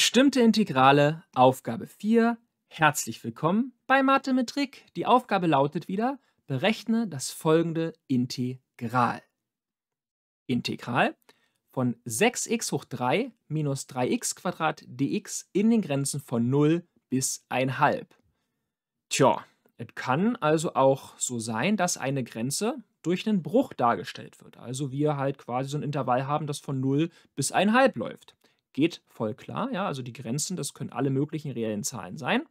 Bestimmte Integrale, Aufgabe 4. Herzlich willkommen bei Mathe mit Trick. Die Aufgabe lautet wieder, berechne das folgende Integral. Integral von 6x hoch 3 minus 3x Quadrat dx in den Grenzen von 0 bis 1,5. Tja, es kann also auch so sein, dass eine Grenze durch einen Bruch dargestellt wird. Also wir halt quasi so ein Intervall haben, das von 0 bis 1,5 läuft geht voll klar. Ja, also die Grenzen, das können alle möglichen reellen Zahlen sein.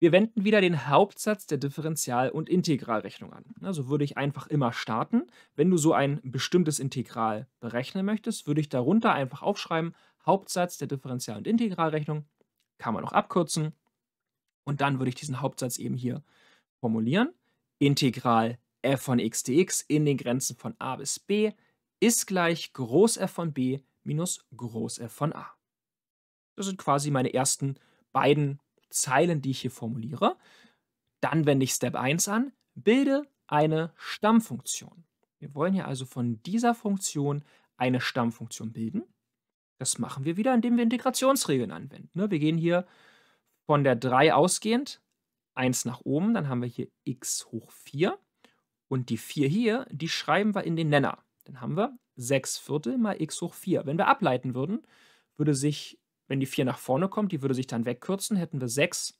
Wir wenden wieder den Hauptsatz der Differential- und Integralrechnung an. Also würde ich einfach immer starten. Wenn du so ein bestimmtes Integral berechnen möchtest, würde ich darunter einfach aufschreiben, Hauptsatz der Differential- und Integralrechnung, kann man noch abkürzen. Und dann würde ich diesen Hauptsatz eben hier formulieren. Integral f von x dx in den Grenzen von a bis b ist gleich Groß f von b minus Groß f von a. Das sind quasi meine ersten beiden Zeilen, die ich hier formuliere. Dann wende ich Step 1 an, bilde eine Stammfunktion. Wir wollen hier also von dieser Funktion eine Stammfunktion bilden. Das machen wir wieder, indem wir Integrationsregeln anwenden. Ne, wir gehen hier von der 3 ausgehend 1 nach oben, dann haben wir hier x hoch 4 und die 4 hier, die schreiben wir in den Nenner. Dann haben wir 6 Viertel mal x hoch 4. Wenn wir ableiten würden, würde sich, wenn die 4 nach vorne kommt, die würde sich dann wegkürzen, hätten wir 6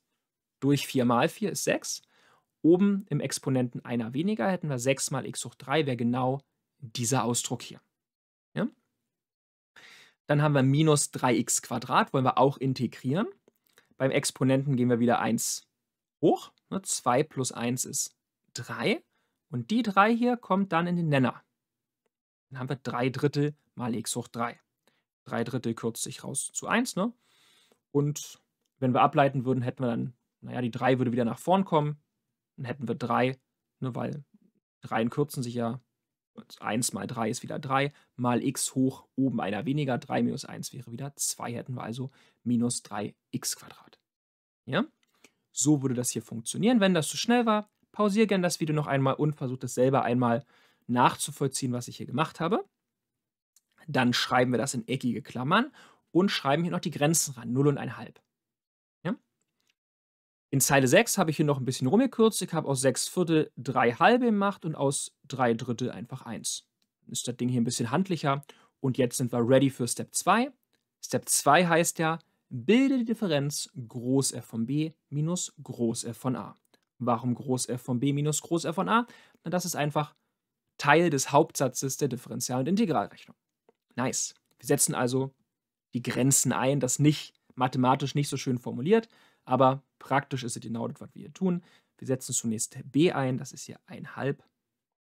durch 4 mal 4 ist 6. Oben im Exponenten einer weniger hätten wir 6 mal x hoch 3, wäre genau dieser Ausdruck hier. Ja? Dann haben wir minus 3x Quadrat, wollen wir auch integrieren. Beim Exponenten gehen wir wieder 1 hoch. 2 ne? plus 1 ist 3. Und die 3 hier kommt dann in den Nenner. Dann haben wir 3 Drittel mal x hoch 3. 3 Drittel kürzt sich raus zu 1. Ne? Und wenn wir ableiten würden, hätten wir dann, naja, die 3 würde wieder nach vorn kommen. Dann hätten wir 3, ne, weil 3 kürzen sich ja. 1 mal 3 ist wieder 3, mal x hoch oben einer weniger, 3 minus 1 wäre wieder 2, hätten wir also minus 3x Ja? So würde das hier funktionieren. Wenn das zu schnell war, pausiere gerne das Video noch einmal und versuche das selber einmal zu nachzuvollziehen, was ich hier gemacht habe. Dann schreiben wir das in eckige Klammern und schreiben hier noch die Grenzen ran, 0 und 1,5. Ja? In Zeile 6 habe ich hier noch ein bisschen rumgekürzt. Ich habe aus 6 Viertel 3 halbe gemacht und aus 3 Drittel einfach 1. Dann ist das Ding hier ein bisschen handlicher. Und jetzt sind wir ready für Step 2. Step 2 heißt ja, bilde die Differenz groß f von b minus groß f von a. Warum groß f von b minus groß f von a? Na, das ist einfach Teil des Hauptsatzes der Differential- und Integralrechnung. Nice. Wir setzen also die Grenzen ein, das nicht mathematisch nicht so schön formuliert, aber praktisch ist es genau das, was wir hier tun. Wir setzen zunächst b ein, das ist hier 1 halb.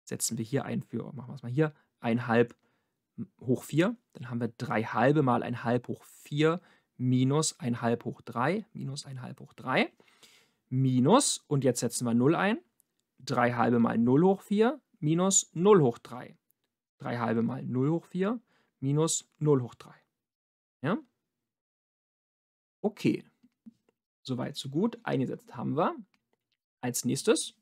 Setzen wir hier ein für, machen wir es mal hier, 1 halb hoch 4. Dann haben wir 3 halbe mal 1 halb hoch 4 minus 1 halb hoch 3, minus 1 halb hoch 3, minus, und jetzt setzen wir 0 ein, 3 halbe mal 0 hoch 4, minus 0 hoch 3. 3 halbe mal 0 hoch 4 minus 0 hoch 3. Ja? Okay. Soweit, so gut. Eingesetzt haben wir. Als nächstes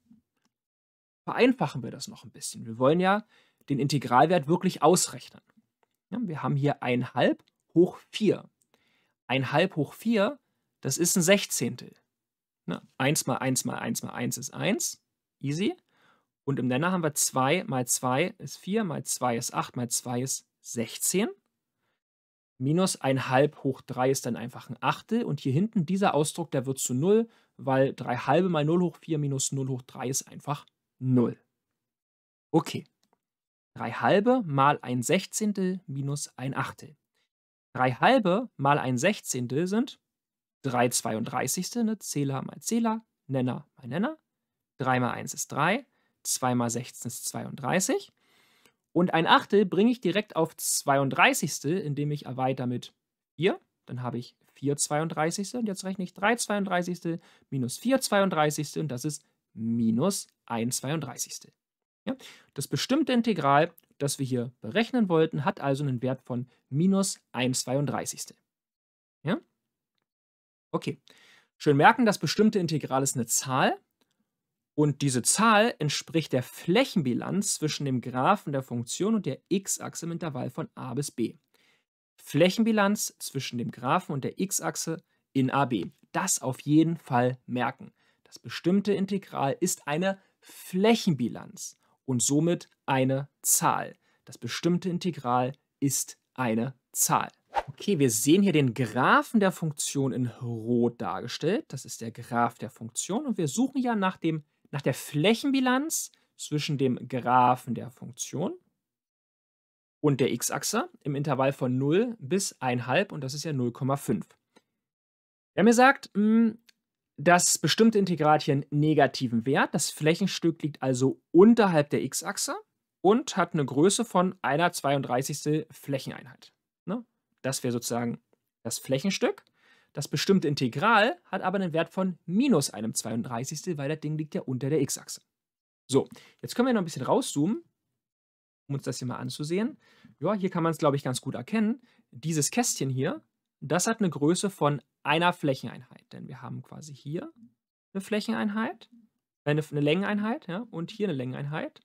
vereinfachen wir das noch ein bisschen. Wir wollen ja den Integralwert wirklich ausrechnen. Ja, wir haben hier 1 halb hoch 4. 1 halb hoch 4, das ist ein Sechzehntel. Ne? 1 mal 1 mal 1 mal 1 ist 1. Easy. Und im Nenner haben wir 2 mal 2 ist 4, mal 2 ist 8, mal 2 ist 16. Minus 1 halb hoch 3 ist dann einfach ein Achtel. Und hier hinten dieser Ausdruck, der wird zu 0, weil 3 halbe mal 0 hoch 4 minus 0 hoch 3 ist einfach 0. Okay. 3 halbe mal 1 Sechzehntel minus 1 Achtel. 3 halbe mal 1 Sechzehntel sind 3 32. Ne? Zähler mal Zähler, Nenner mal Nenner. 3 mal 1 ist 3. 2 mal 16 ist 32. Und ein Achtel bringe ich direkt auf 32. indem ich erweitere mit 4. Dann habe ich 4 32. Und jetzt rechne ich 3 32. minus 4 32. Und das ist minus 1 32. Ja? Das bestimmte Integral, das wir hier berechnen wollten, hat also einen Wert von minus 1 32. Ja? Okay, schön merken, das bestimmte Integral ist eine Zahl. Und diese Zahl entspricht der Flächenbilanz zwischen dem Graphen der Funktion und der x-Achse im Intervall von a bis b. Flächenbilanz zwischen dem Graphen und der x-Achse in AB. Das auf jeden Fall merken. Das bestimmte Integral ist eine Flächenbilanz und somit eine Zahl. Das bestimmte Integral ist eine Zahl. Okay, wir sehen hier den Graphen der Funktion in Rot dargestellt. Das ist der Graph der Funktion und wir suchen ja nach dem nach der Flächenbilanz zwischen dem Graphen der Funktion und der x-Achse im Intervall von 0 bis 1,5 und das ist ja 0,5. Der mir sagt, das bestimmte Integrat hier einen negativen Wert. Das Flächenstück liegt also unterhalb der x-Achse und hat eine Größe von einer 32. Flächeneinheit. Ne? Das wäre sozusagen das Flächenstück. Das bestimmte Integral hat aber einen Wert von minus einem 32. weil das Ding liegt ja unter der x-Achse. So, jetzt können wir noch ein bisschen rauszoomen, um uns das hier mal anzusehen. Ja, hier kann man es, glaube ich, ganz gut erkennen. Dieses Kästchen hier, das hat eine Größe von einer Flächeneinheit. Denn wir haben quasi hier eine Flächeneinheit, äh, eine, eine Längeneinheit ja, und hier eine Längeneinheit.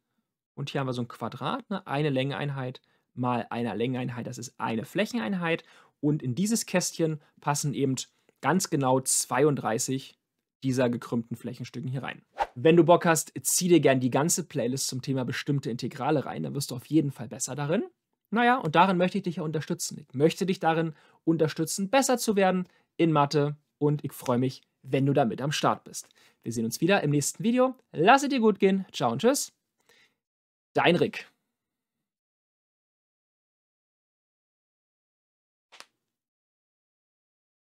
Und hier haben wir so ein Quadrat, ne? eine Längeneinheit mal einer Längeneinheit, das ist eine Flächeneinheit. Und in dieses Kästchen passen eben ganz genau 32 dieser gekrümmten Flächenstücken hier rein. Wenn du Bock hast, zieh dir gern die ganze Playlist zum Thema bestimmte Integrale rein, dann wirst du auf jeden Fall besser darin. Naja, und darin möchte ich dich ja unterstützen. Ich möchte dich darin unterstützen, besser zu werden in Mathe und ich freue mich, wenn du damit am Start bist. Wir sehen uns wieder im nächsten Video. Lass es dir gut gehen. Ciao und tschüss. Dein Rick.